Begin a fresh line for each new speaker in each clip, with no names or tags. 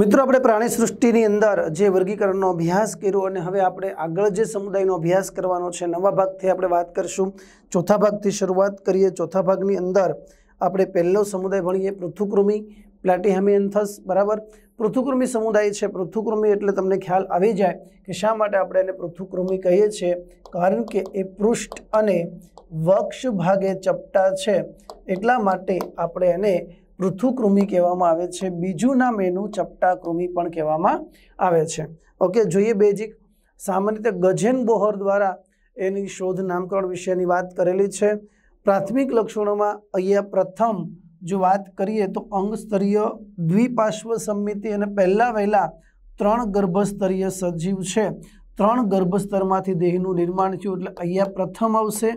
મિત્રો આપણે પ્રાણી સૃષ્ટિની અંદર જે વર્ગીકરણનો અભ્યાસ કર્યો અને હવે આપણે આગળ જે સમુદાયનો અભ્યાસ કરવાનો છે નવા ભાગથી આપણે વાત કરીશું ચોથા ભાગથી શરૂઆત કરીએ ચોથા ભાગની અંદર આપણે પહેલો સમુદાય ભણીએ પૃથુકૃમિ પ્લાટીહેમિયન્થસ બરાબર પૃથુકૃમિ સમુદાય છે પૃથુકૃમિ એટલે તમને ખ્યાલ આવી જાય કે શા માટે આપણે એને પૃથુકૃમિ કહીએ છીએ કારણ કે એ પૃષ્ઠ અને વક્ષ ભાગે ચપટા છે એટલા માટે આપણે એને ઋતુકૃમિ કહેવામાં આવે છે બીજું નામ એનું કૃમિ પણ કહેવામાં આવે છે ઓકે જોઈએ બેઝિક સામાન્ય રીતે ગજેન બોહર દ્વારા એની શોધ નામકરણ વિશેની વાત કરેલી છે પ્રાથમિક લક્ષણોમાં અહીંયા પ્રથમ જો વાત કરીએ તો અંગસ્તરીય દ્વિપાર્શ્વ સમિતિ અને પહેલાં વહેલાં ત્રણ ગર્ભસ્તરીય સજીવ છે ત્રણ ગર્ભસ્તરમાંથી દેહનું નિર્માણ થયું એટલે અહીંયા પ્રથમ આવશે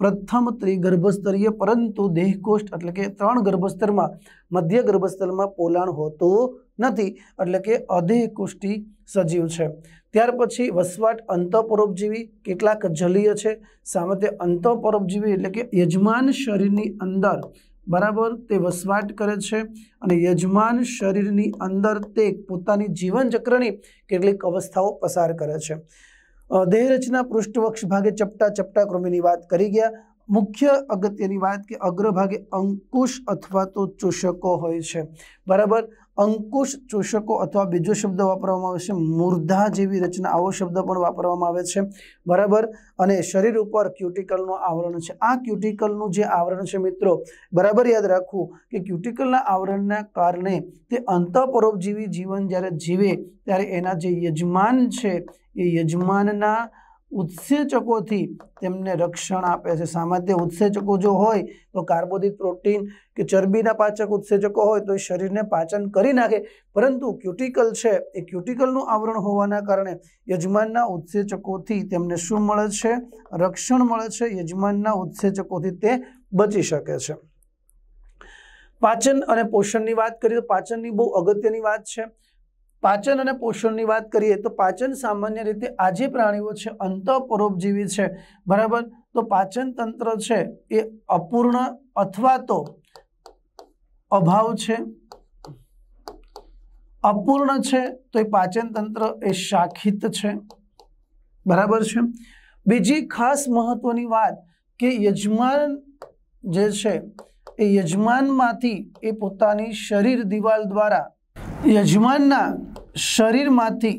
પ્રથમ ત્રિગર્ભસ્તરીય પરંતુ દેહકોષ્ઠ એટલે કે ત્રણ ગર્ભસ્તરમાં મધ્ય ગર્ભસ્તરમાં પોલાણ હોતું નથી એટલે કે અદેહકોષ્ઠી સજીવ છે ત્યાર પછી વસવાટ અંતપરોપજીવી કેટલાક જલીય છે સામે તે અંતપરોપજીવી એટલે કે યજમાન શરીરની અંદર બરાબર તે વસવાટ કરે છે અને યજમાન શરીરની અંદર તે પોતાની જીવનચક્રની કેટલીક અવસ્થાઓ પસાર કરે છે દેહરચના પૃષ્ઠવક્ષ ભાગે ચપટા ચપટા કૃમિની વાત કરી ગયા મુખ્ય અગત્યની વાત કે અગ્રભાગે અંકુશ અથવા તો ચૂષકો હોય છે બરાબર અંકુશ ચૂષકો અથવા બીજો શબ્દ વાપરવામાં આવે છે મૂર્ધા જેવી રચના આવો શબ્દ પણ વાપરવામાં આવે છે બરાબર અને શરીર ઉપર ક્યુટિકલનું આવરણ છે આ ક્યુટિકલનું જે આવરણ છે મિત્રો બરાબર યાદ રાખવું કે ક્યુટિકલના આવરણના કારણે તે અંતઃપરોપજીવી જીવન જ્યારે જીવે ત્યારે એના જે યજમાન છે એ યજમાનના ઉત્સેચકોથી તેમને રક્ષણ આપે છે સામાન્ય ઉત્સેચકો જો હોય તો કાર્બોદિત પ્રોટીન કે ચરબીના પાચક ઉત્સેચકો હોય તો એ શરીરને પાચન કરી નાખે પરંતુ ક્યુટિકલ છે એ ક્યુટિકલનું આવરણ હોવાના કારણે યજમાનના ઉત્સેચકોથી તેમને શું મળે છે રક્ષણ મળે છે યજમાનના ઉત્સેચકોથી તે બચી શકે છે પાચન અને પોષણની વાત કરીએ તો પાચનની બહુ અગત્યની વાત છે પાચન અને પોષણની વાત કરીએ તો પાચન સામાન્ય રીતે આજે પ્રાણીઓ છે અંત પરોપજીવી છે બરાબર તો પાચન તંત્ર છે એ અપૂર્ણ અથવા તો અભાવ છે અપૂર્ણ છે તો એ પાચન તંત્ર એ શાખિત છે બરાબર છે બીજી ખાસ મહત્વની વાત કે યજમાન જે છે એ યજમાનમાંથી એ પોતાની શરીર દિવાલ દ્વારા યજમાનના શરીરમાંથી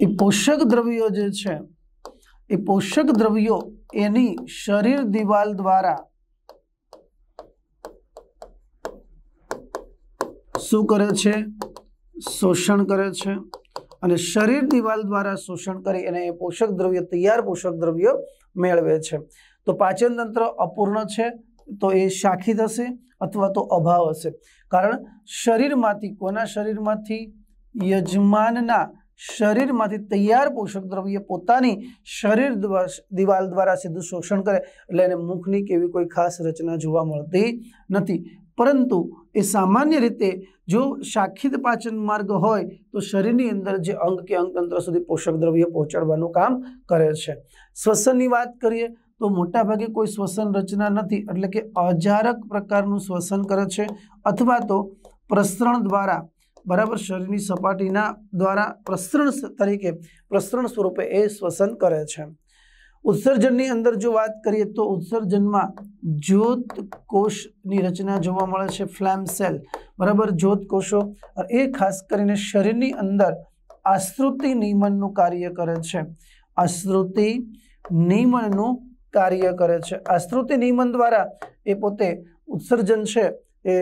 એ પોષક દ્રવ્યો જે છે એ પોષક દ્રવ્યો એની શરીર દિવાલ દ્વારા શું કરે છે શોષણ કરે છે અને શરીર દિવાલ દ્વારા શોષણ કરી અને એ પોષક દ્રવ્ય તૈયાર પોષક દ્રવ્યો મેળવે છે તો પાચન તંત્ર અપૂર્ણ છે તો એ શાખી થશે અથવા તો અભાવ હશે કારણ શરીરમાંથી કોના શરીરમાંથી યજમાનના શરીરમાંથી તૈયાર પોષક દ્રવ્ય પોતાની શરીર દિવાલ દ્વારા સીધું શોષણ કરે એટલે એને મુખની કેવી કોઈ ખાસ રચના જોવા મળતી નથી પરંતુ એ સામાન્ય રીતે જો શાખિત પાચન માર્ગ હોય તો શરીરની અંદર જે અંગ કે અંગતંત્ર સુધી પોષક દ્રવ્ય પહોંચાડવાનું કામ કરે છે શ્વસનની વાત કરીએ તો મોટાભાગે કોઈ શ્વસન રચના નથી એટલે કે અજારક પ્રકારનું શ્વસન કરે છે અથવા તો પ્રસરણ દ્વારા બરાબર શરીરની સપાટીના દ્વારા પ્રસરણ તરીકે પ્રસરણ સ્વરૂપે એ શ્વસન કરે છે ઉત્સર્જનની અંદર જો વાત કરીએ તો ઉત્સર્જનમાં જ્યોત કોષની રચના જોવા મળે છે ફ્લેમ સેલ બરાબર જ્યોત કોષો એ ખાસ કરીને શરીરની અંદર આશ્રુતિ નિયમનનું કાર્ય કરે છે આશ્રુતિ નિયમનનું કાર્ય કરે છે આ શ્રુતિ નિયમન દ્વારા એ પોતે ઉત્સર્જન છે એ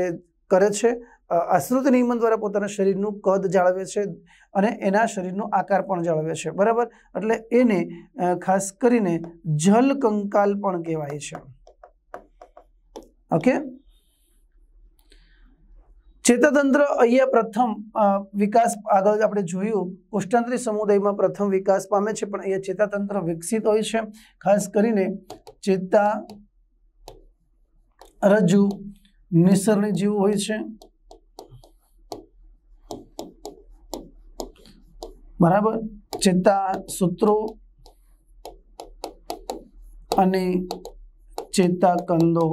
કરે છે આ નિયમન દ્વારા પોતાના શરીરનું કદ જાળવે છે અને એના શરીરનો આકાર પણ જાળવે છે બરાબર એટલે એને ખાસ કરીને જલ કંકાલ પણ કહેવાય છે ઓકે ચેતાતંત્ર અહીંયા પ્રથમ વિકાસ આગળ આપણે જોયું ઉષ્ણંત્રી સમુદાયમાં પ્રથમ વિકાસ પામે છે પણ અહીંયા ચેતાતંત્ર વિકસિત હોય છે ખાસ કરીને ચેતા રજુ નિસરણી જેવું હોય છે બરાબર ચેતા સૂત્રો અને ચેતા કંદો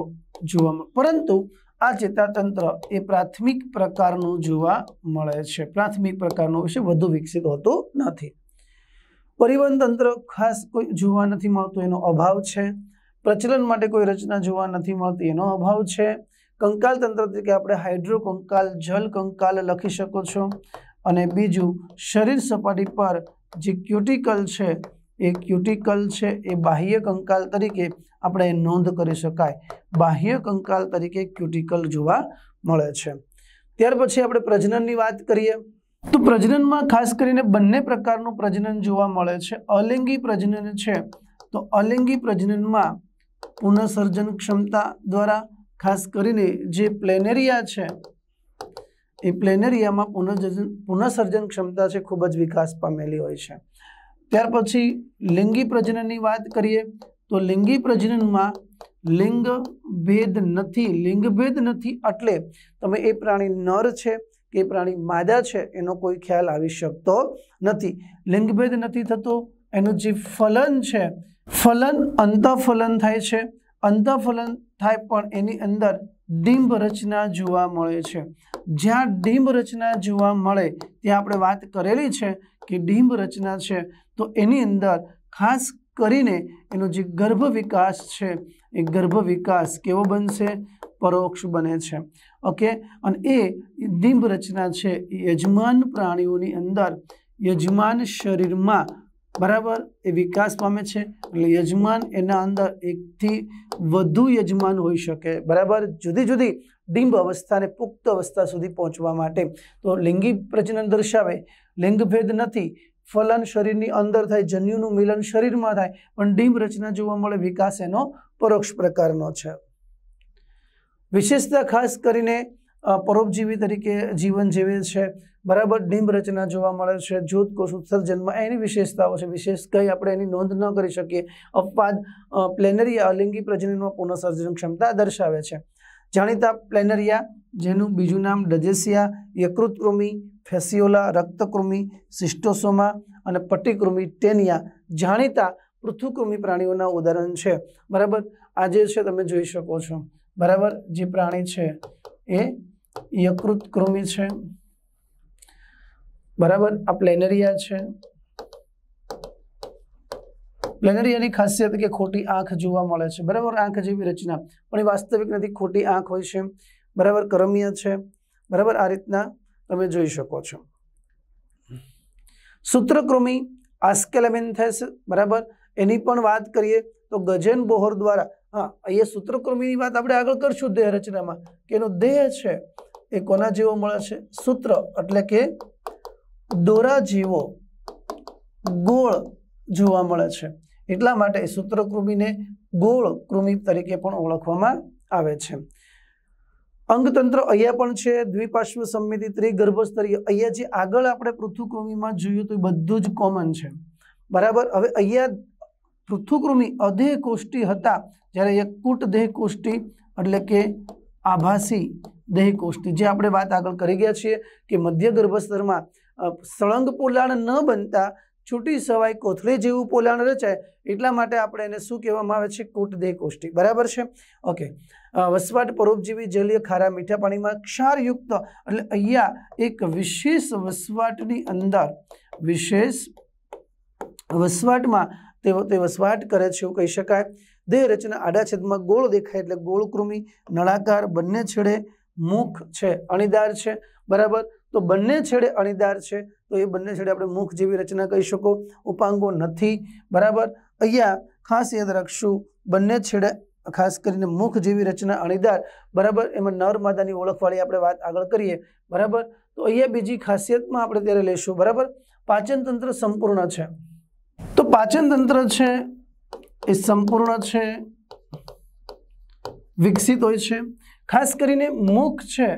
જોવામાં પરંતુ આ ચેતાતંત્ર એ પ્રાથમિક પ્રકારનું જોવા મળે છે પ્રાથમિક પ્રકારનું વિશે વધુ વિકસિત હોતું નથી પરિવહન તંત્ર ખાસ કોઈ જોવા નથી મળતું એનો અભાવ છે પ્રચલન માટે કોઈ રચના જોવા નથી મળતી એનો અભાવ છે કંકાલ તંત્ર તરીકે આપણે હાઇડ્રો કંકાલ જલ કંકાલ લખી શકો છો અને બીજું શરીર સપાટી પર જે ક્યુટિકલ છે એ ક્યુટિકલ છે એ બાહ્ય કંકાલ તરીકે આપણે નોંધ કરી શકાય બાહ્ય કંકાલ તરીકે ક્યુટિકલ જોવા મળે છે ત્યાર પછી આપણે પ્રજનનની વાત કરીએ તો પ્રજનનમાં ખાસ કરીને બંને પ્રકારનું પ્રજનન જોવા મળે છે અલિંગી પ્રજનન છે તો અલિંગી પ્રજનનમાં પુનઃસર્જન ક્ષમતા દ્વારા ખાસ કરીને જે પ્લેનેરિયા છે એ પ્લેનેરિયામાં પુનઃસર્જન પુનઃસર્જન ક્ષમતા છે ખૂબ જ વિકાસ પામેલી હોય છે ત્યાર પછી લિંગી પ્રજનનની વાત કરીએ તો લિંગી પ્રજનનમાં લિંગ ભેદ નથી લિંગભેદ નથી એટલે તમે એ પ્રાણી નર છે કે પ્રાણી માદા છે એનો કોઈ ખ્યાલ આવી શકતો નથી લિંગભેદ નથી થતો એનું જે ફલન છે ફલન અંતઃફલન થાય છે અંતઃફલન થાય પણ એની અંદર ડિંબ રચના જોવા મળે છે જ્યાં ડિંબ રચના જોવા મળે ત્યાં આપણે વાત કરેલી છે કે ડિંબ રચના છે તો એની અંદર ખાસ કરીને એનો જે ગર્ભ વિકાસ છે એ ગર્ભ વિકાસ કેવો બનશે પરોક્ષ બને છે ઓકે અને એ ડિંભ રચના છે યજમાન પ્રાણીઓની અંદર યજમાન શરીરમાં બરાબર એ વિકાસ પામે છે એટલે યજમાન એના અંદર એકથી વધુ યજમાન હોઈ શકે બરાબર જુદી જુદી ડિંબ અવસ્થાને પુખ્ત અવસ્થા સુધી પહોંચવા માટે તો લિંગી પ્રજનન દર્શાવે લિંગભેદ નથી ફલન શરીરની અંદર થાય જન્યુનું મિલન શરીરમાં થાય પણ ડીમ રચના જોવા મળે વિકાસ એનો પરોક્ષ પ્રકારનો છે વિશેષતા ખાસ કરીને પરોપજીવી તરીકે જીવન જીવે છે બરાબર ડીમ રચના જોવા મળે છે જ્યોત કોષ ઉત્સર્જનમાં એની વિશેષતાઓ છે વિશેષ કંઈ આપણે એની નોંધ ન કરી શકીએ અપવાદ પ્લેનરિયા અલિંગી પ્રજનનમાં પુનઃસર્જન ક્ષમતા દર્શાવે છે જાણીતા પ્લેનરિયા જેનું બીજું નામ ડજેસિયા યકૃતકૃમિ ફેસિયોલા રક્તકૃમિ સિસ્ટોસોમા અને પટ્ટીકૃમિ ટેનિયા જાણીતા પૃથુકૃમિ પ્રાણીઓના ઉદાહરણ છે બરાબર આ જે છે તમે જોઈ શકો છો બરાબર જે પ્રાણી છે એ યકૃત કૃમિ છે બરાબર આ પ્લેનેરિયા છે પ્લેનેરિયાની ખાસિયત કે ખોટી આંખ જોવા મળે છે બરાબર આંખ જેવી રચના પણ એ વાસ્તવિક નથી ખોટી આંખ હોય છે બરાબર કરમિયા છે બરાબર આ રીતના તમે જોઈ શકો છો સૂત્રકૃમિ આસ્કેલેમેન્થેસ બરાબર એની પણ વાત કરીએ તો ગજેન બોહર દ્વારા હા અહીંયા સૂત્રકૃમિની વાત આપણે આગળ કરશું દેહ રચનામાં કે એનો દેહ છે એ કોના જેવો મળે છે સૂત્ર એટલે કે દોરા જીવો ગોળ જોવા મળે છે એટલા માટે સૂત્રકૃમિને ગોળ કૃમિ તરીકે પણ ઓળખવામાં આવે છે અંગતંત્ર અહીંયા પણ છે દ્વિપાર્શ્વ સંમિતિ ત્રિગર્ભસ્તરીય અહીંયા જે આગળ આપણે પૃથુકૃમિમાં જોયું તો એ બધું જ કોમન છે બરાબર હવે અહીંયા પૃથુકૃમિ અધેહ કોષ્ટી હતા જ્યારે અહીંયા કૂટ દેહ કોષ્ટી એટલે કે આભાસી દેહ કોષ્ટી જે આપણે વાત આગળ કરી ગયા છીએ કે મધ્ય ગર્ભસ્તરમાં સળંગ પોલાણ ન બનતા છૂટી સવાય કોથળી જેવું પોલાણ રચાય એટલા માટે આપણે એને શું કહેવામાં આવે છે કૂટ દેહ બરાબર છે ઓકે વસવાટ પરોપજીવી જલીય ખારા મીઠા પાણીમાં ક્ષારયુક્ત એટલે અહીંયા એક વિશેષ વસવાટની અંદર વિશેષ વસવાટમાં તેઓ તે વસવાટ કરે છે એવું કહી શકાય દેહ રચના આડાછેદમાં ગોળ દેખાય એટલે ગોળકૃમિ નળાકાર બંને છેડે મુખ છે અણીદાર છે બરાબર તો બંને છેડે અણીદાર છે તો એ બંને છેડે આપણે મુખ જેવી રચના કહી શકો ઉપાંગો નથી બરાબર અહીંયા ખાસ યાદ રાખશું બંને છેડે ખાસ કરીને મુખ જેવી રચના અણીદાર બરાબર એમાં નર માદાની ઓળખવાળી આપણે વાત આગળ કરીએ બરાબર તો અહીંયા બીજી ખાસિયતમાં આપણે ત્યારે લઈશું બરાબર પાચન તંત્ર સંપૂર્ણ છે તો પાચન તંત્ર છે એ સંપૂર્ણ છે વિકસિત હોય છે ખાસ કરીને મુખ છે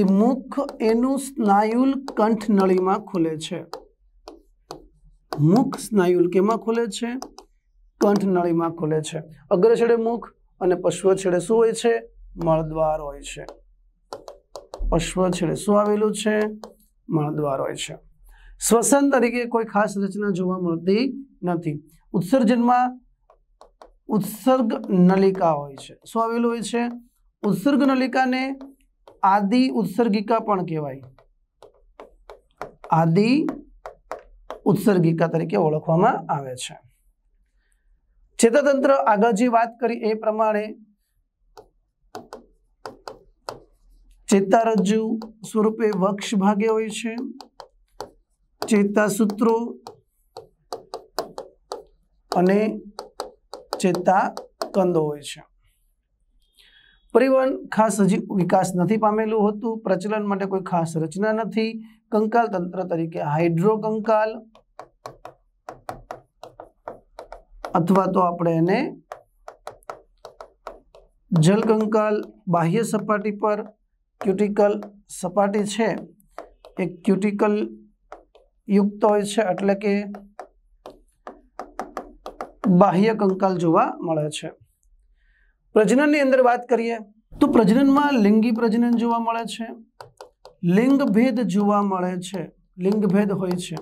એ મુખ એનું સ્નાયુલ કંઠ નળીમાં ખુલે છે મુખ સ્નાયુલ કેમાં ખુલે છે કંઠ નળીમાં ખુલે છે અગ્ર છેડે મુખ અને પશ્વ છેડે શું હોય છે મળદ્વાર હોય છે પશ્વ છેડે શું આવેલું છે મળદ્વાર હોય છે શ્વસન તરીકે કોઈ ખાસ રચના જોવા મળતી નથી ઉત્સર્જનમાં ઉત્સર્ગ નલિકા હોય છે શું આવેલું હોય છે ઉત્સર્ગ નલિકાને આદિ ઉત્સર્ગિકા પણ કહેવાય આદિ ઉત્સર્ગિકા તરીકે ઓળખવામાં આવે છે છેતતંત્ર આગળ જે વાત કરી એ પ્રમાણે ચેતારજ્જુ સ્વરૂપે વક્ષ ભાગે હોય છે ચેતા સૂત્રો અને ચેતા કંદો હોય છે પરિવહન ખાસ હજી વિકાસ નથી પામેલું હોતું પ્રચલન માટે કોઈ ખાસ રચના નથી કંકાલ તંત્ર તરીકે કંકાલ અથવા તો આપણે એને જલકંકાલ બાહ્ય સપાટી પર ક્યુટિકલ સપાટી છે એ ક્યુટિકલ યુક્ત હોય છે એટલે કે બાહ્ય કંકાલ જોવા મળે છે પ્રજનનની અંદર વાત કરીએ તો પ્રજનનમાં લિંગી પ્રજનન જોવા મળે છે લિંગભેદ જોવા મળે છે લિંગભેદ હોય છે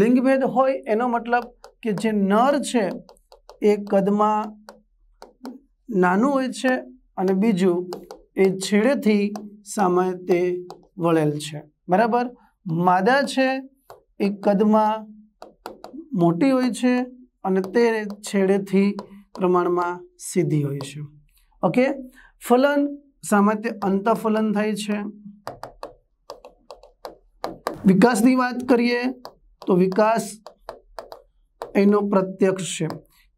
લિંગભેદ હોય એનો મતલબ કે જે નર છે એ કદમાં નાનું હોય છે અને બીજું એ છેડેથી સામે તે વળેલ છે બરાબર માદા છે એ કદમાં મોટી હોય છે અને તે છેડેથી પ્રમાણમાં સીધી હોય છે ઓકે ફલન સામાન્ય અંતફલન થાય છે વિકાસની વાત કરીએ તો વિકાસ એનો પ્રત્યક્ષ છે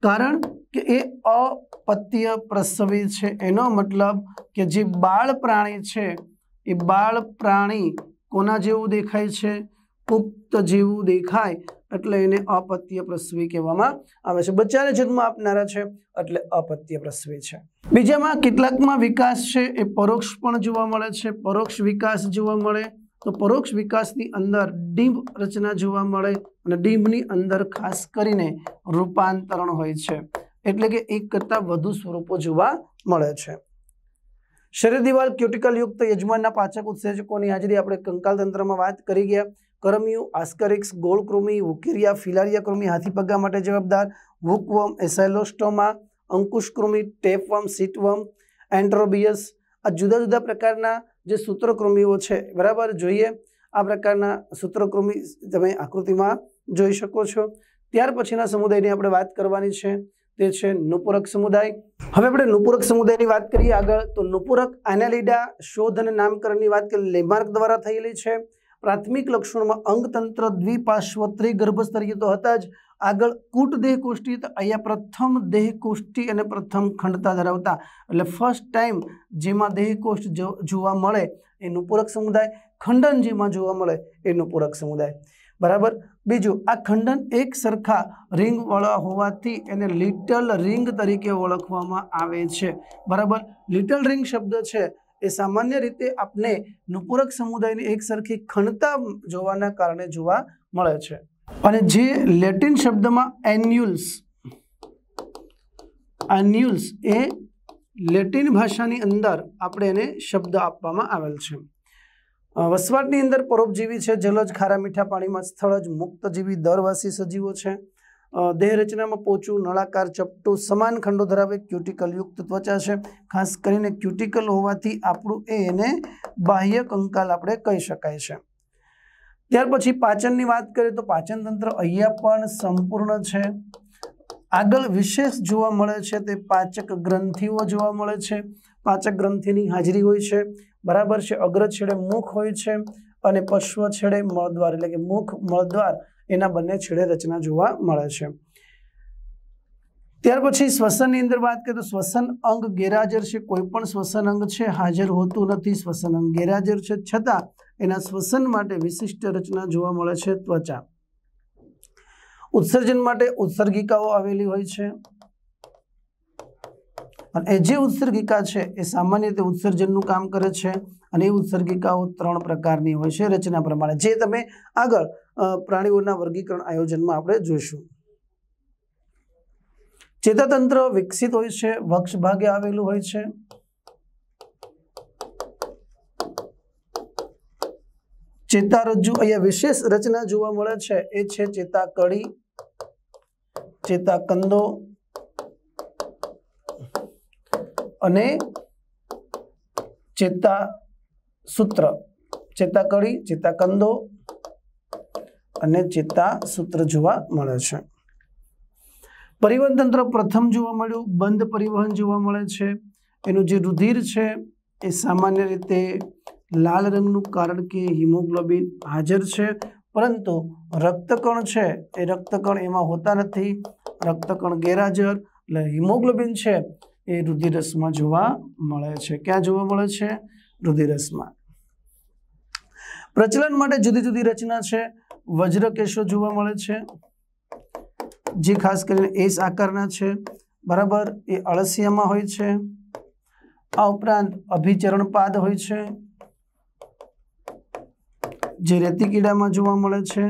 કારણ કે એ અપત્ય પ્રસવી છે એનો મતલબ કે જે બાળ પ્રાણી છે એ બાળ પ્રાણી કોના જેવું દેખાય છે પુખ્ત જેવું દેખાય એટલે એને અપત્ય પ્રસવી કહેવામાં આવે છે બચ્ચાને જન્મ આપનારા છે એટલે અપત્ય પ્રસવી છે બીજામાં કેટલાકમાં વિકાસ છે એ પરોક્ષ પણ જોવા મળે છે પરોક્ષ વિકાસ જોવા મળે તો પરોક્ષ વિકાસની અંદર ડીમ રચના જોવા મળે અને ડીમ્બની અંદર ખાસ કરીને રૂપાંતરણ હોય છે એટલે કે એક કરતાં વધુ સ્વરૂપો જોવા મળે છે શરીર દિવાલ ક્યુટિકલ યુક્ત યજમાનના પાચક ઉત્સેજકોની હાજરી આપણે કંકાલ તંત્રમાં વાત કરી ગયા કરમિયુ આસ્કરિક્સ ગોળકૃમિ વુકેરિયા ફિલારિયા કૃમિ હાથીપગા માટે જવાબદાર વુકવમ એસાઇલોસ્ટોમા અંકુશકૃમિ ટેપવમ સીટવમ એન્ટ્રોબિયસ આ જુદા જુદા પ્રકારના જે સૂત્રકૃમિઓ છે બરાબર જોઈએ આ પ્રકારના સૂત્રકૃમિ તમે આકૃતિમાં જોઈ શકો છો ત્યાર પછીના સમુદાયની આપણે વાત કરવાની છે તે છે નુપુરક સમુદાય હવે આપણે નુપુરક સમુદાયની વાત કરીએ આગળ તો નુપૂરક એનાલિડા શોધ અને નામકરણની વાત કરીએ લેમાર્ક દ્વારા થયેલી છે પ્રાથમિક લક્ષણોમાં અંગતંત્ર દ્વિપાર્શ્વ ત્રિગર્ભસ્તરીય તો હતા જ આગળ કૂટ દેહકોષ્ઠી તો અહીંયા પ્રથમ દેહકોષ્ઠી અને પ્રથમ ખંડતા ધરાવતા એટલે ફર્સ્ટ ટાઈમ જેમાં દેહકોષ્ઠ જોવા મળે એનું પૂરક સમુદાય ખંડન જેમાં જોવા મળે એનું પૂરક સમુદાય બરાબર બીજું આ ખંડન એક સરખા રિંગવાળા હોવાથી એને લિટલ રિંગ તરીકે ઓળખવામાં આવે છે બરાબર લિટલ રિંગ શબ્દ છે એ સામાન્ય રીતે આપણે નુપૂરક સમુદાયની એક સરખી ખંડતા જોવાના કારણે જોવા મળે છે અને જે લેટિન શબ્દમાં એન્યુલ્સ એન્યુલ્સ એ લેટિન ભાષાની અંદર આપણે એને શબ્દ આપવામાં આવેલ છે વસવાટની અંદર પરોપજીવી છે જલજ ખારા મીઠા પાણીમાં સ્થળજ મુક્તજીવી દરવાસી સજીવો છે દેહરચનામાં પોચું નળાકાર ચપટું સમાન ખંડો ધરાવે ક્યુટિકલયુક્ત ત્વચા છે ખાસ કરીને ક્યુટિકલ હોવાથી આપણું એ એને બાહ્ય કંકાલ આપણે કહી શકાય છે ત્યાર પછી પાચનની વાત કરીએ તો પાચન તંત્ર અહીંયા પણ સંપૂર્ણ છે આગળ વિશેષ જોવા મળે છે તે પાચક ગ્રંથિઓ જોવા મળે છે પાચક ગ્રંથિની હાજરી હોય છે બરાબર છે અગ્ર છેડે મુખ હોય છે અને પશ્વ છેડે મળદ્વાર એટલે કે મુખ મળદ્વાર એના બંને છેડે રચના જોવા મળે છે ત્યાર પછી શ્વસનની અંદર વાત કરીએ તો શ્વસન અંગ ગેરહાજર છે કોઈ પણ શ્વસન અંગ છે હાજર હોતું નથી શ્વસન અંગ ગેરહાજર છે છતાં એના શ્વસન માટે વિશિષ્ટ રચના જોવા મળે છે ત્વચા ઉત્સર્જન માટે ઉત્સર્ગિકાઓ આવેલી હોય છે અને એ જે ઉત્સર્ગિકા છે એ સામાન્ય રીતે ઉત્સર્જનનું કામ કરે છે અને એ ઉત્સર્ગિકાઓ ત્રણ પ્રકારની હોય છે રચના પ્રમાણે જે તમે આગળ પ્રાણીઓના વર્ગીકરણ આયોજનમાં આપણે જોઈશું ચેતાતંત્ર વિકસિત હોય છે વક્ષ ભાગે આવેલું હોય છે ચેતારજ્જુ અહીંયા વિશેષ રચના જોવા મળે છે એ છે ચેતાકડી ચેતાકંદો અને ચેતા સૂત્ર ચેતાકડી ચેતાકંદો અને ચેતા સૂત્ર જોવા મળે છે પરિવહન તંત્ર પ્રથમ જોવા મળ્યું બંધ પરિવહન જોવા મળે છે એનું જે રુધિર છે એ સામાન્ય રીતે લાલ રંગનું કારણ કે હિમોગ્લોબિન હાજર છે પરંતુ રક્તકણ છે એ રક્તકણ એમાં હોતા નથી રક્તકણ ગેરહાજર એટલે હિમોગ્લોબિન છે એ રુધિરસમાં જોવા મળે છે ક્યાં જોવા મળે છે રુધિરસમાં પ્રચલન માટે જુદી જુદી રચના છે વજ્ર કેશો જોવા મળે છે જે ખાસ કરીને એસ આકારના છે બરાબર એ અળસિયામાં હોય છે આ ઉપરાંત અભિચરણ પાદ હોય છે જે રેતી કીડામાં જોવા મળે છે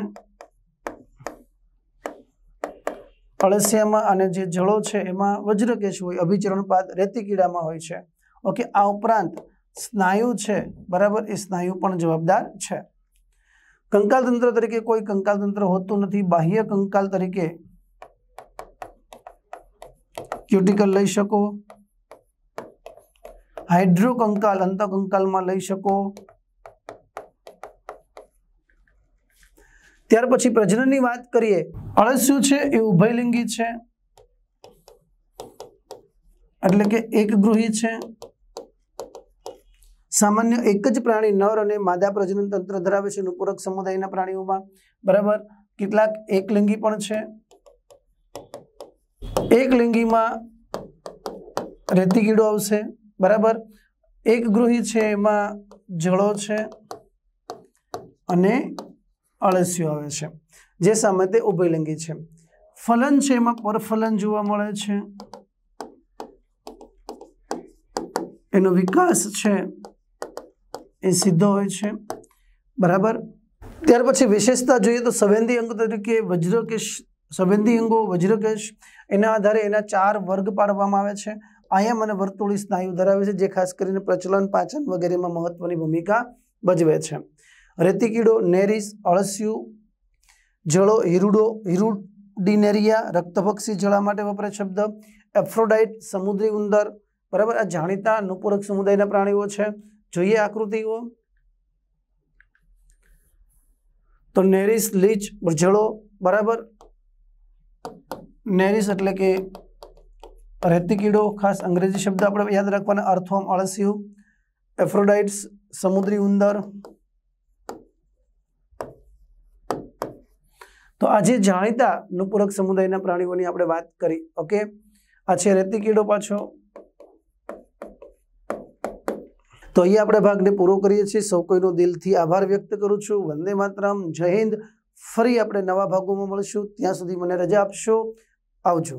અળસિયામાં અને જે જળો છે એમાં વજ્રકેશ હોય અભિચરણ બાદ રેતી કીડામાં હોય છે ઓકે આ ઉપરાંત સ્નાયુ છે બરાબર એ સ્નાયુ પણ જવાબદાર છે કંકાલતંત્ર તરીકે કોઈ કંકાલતંત્ર હોતું નથી બાહ્ય કંકાલ તરીકે ક્યુટિકલ લઈ શકો હાઇડ્રો હાઇડ્રોકંકાલ અંતકંકાલમાં લઈ શકો ત્યાર પછી પ્રજનનની વાત કરીએ અળસિયું છે એ ઉભયલિંગી છે એટલે કે એક ગૃહી છે સામાન્ય એક જ પ્રાણી નર અને માદા પ્રજનન તંત્ર ધરાવે છે નુપૂરક સમુદાયના પ્રાણીઓમાં બરાબર કેટલાક એકલિંગી પણ છે એકલિંગીમાં રેતી કીડો આવશે બરાબર એક ગૃહી છે એમાં જળો છે અને અળસિયો આવે છે જે સામે તે ઉભયલિંગી છે ફલન છે એમાં પરફલન જોવા મળે છે એનો વિકાસ છે એ સીધો હોય છે બરાબર ત્યાર પછી વિશેષતા જોઈએ તો સંવેદી અંગ તરીકે વજ્રકેશ સંવેદી અંગો વજ્રકેશ એના આધારે એના ચાર વર્ગ પાડવામાં આવે છે આયામ અને વર્તુળી સ્નાયુ ધરાવે છે જે ખાસ કરીને પ્રચલન પાચન વગેરેમાં મહત્વની ભૂમિકા ભજવે છે રેતીકીડો કીડો નેરિસ અળસિયું જળો હિરુડો હિરુડિનેરિયા રક્તભક્ષી જળા માટે વપરાય શબ્દ એફ્રોડાઇટ સમુદ્રી ઉંદર બરાબર આ જાણીતા નુપૂરક સમુદાયના પ્રાણીઓ છે જોઈએ આકૃતિઓ તો નેરિસ લીચ જળો બરાબર નેરિસ એટલે કે રેતીકીડો ખાસ અંગ્રેજી શબ્દ આપણે યાદ રાખવાના અર્થોમ અળસિયું એફ્રોડાઇટ્સ સમુદ્રી ઉંદર તો આજે જાણીતા નુપૂરક સમુદાયના પ્રાણીઓની આપણે વાત કરી ઓકે આ છે રેતી કીડો પાછો તો અહીંયા આપણે ભાગને પૂરો કરીએ છીએ સૌ કોઈનો દિલથી આભાર વ્યક્ત કરું છું વંદે માતરમ જય હિન્દ ફરી આપણે નવા ભાગોમાં મળશું ત્યાં સુધી મને રજા આપશો આવજો